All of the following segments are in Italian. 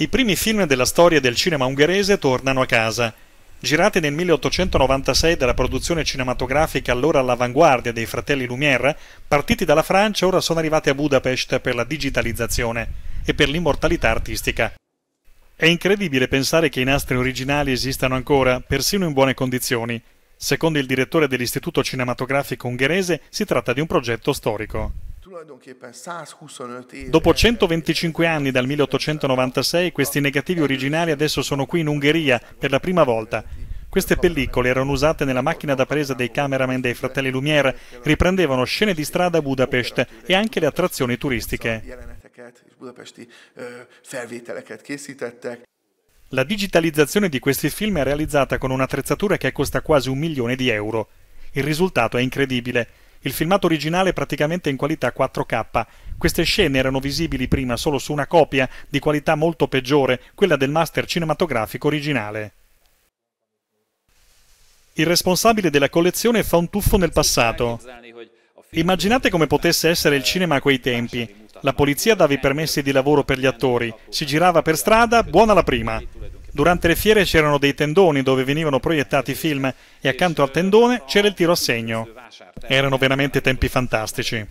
i primi film della storia del cinema ungherese tornano a casa. Girati nel 1896 dalla produzione cinematografica allora all'avanguardia dei fratelli Lumière, partiti dalla Francia ora sono arrivati a Budapest per la digitalizzazione e per l'immortalità artistica. È incredibile pensare che i nastri originali esistano ancora, persino in buone condizioni. Secondo il direttore dell'Istituto cinematografico ungherese si tratta di un progetto storico. Dopo 125 anni dal 1896 questi negativi originali adesso sono qui in Ungheria per la prima volta. Queste pellicole erano usate nella macchina da presa dei cameraman dei fratelli Lumière, riprendevano scene di strada a Budapest e anche le attrazioni turistiche. La digitalizzazione di questi film è realizzata con un'attrezzatura che costa quasi un milione di euro. Il risultato è incredibile. Il filmato originale è praticamente in qualità 4K. Queste scene erano visibili prima solo su una copia di qualità molto peggiore, quella del master cinematografico originale. Il responsabile della collezione fa un tuffo nel passato. Immaginate come potesse essere il cinema a quei tempi. La polizia dava i permessi di lavoro per gli attori, si girava per strada, buona la prima. Durante le fiere c'erano dei tendoni dove venivano proiettati i film e accanto al tendone c'era il tiro a segno. Erano veramente tempi fantastici.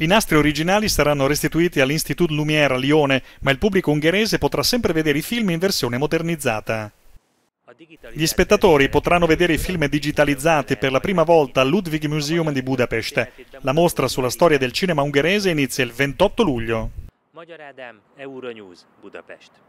I nastri originali saranno restituiti all'Institut Lumière a Lione, ma il pubblico ungherese potrà sempre vedere i film in versione modernizzata. Gli spettatori potranno vedere i film digitalizzati per la prima volta al Ludwig Museum di Budapest. La mostra sulla storia del cinema ungherese inizia il 28 luglio. Magyar Ádám, Euronews, Budapest.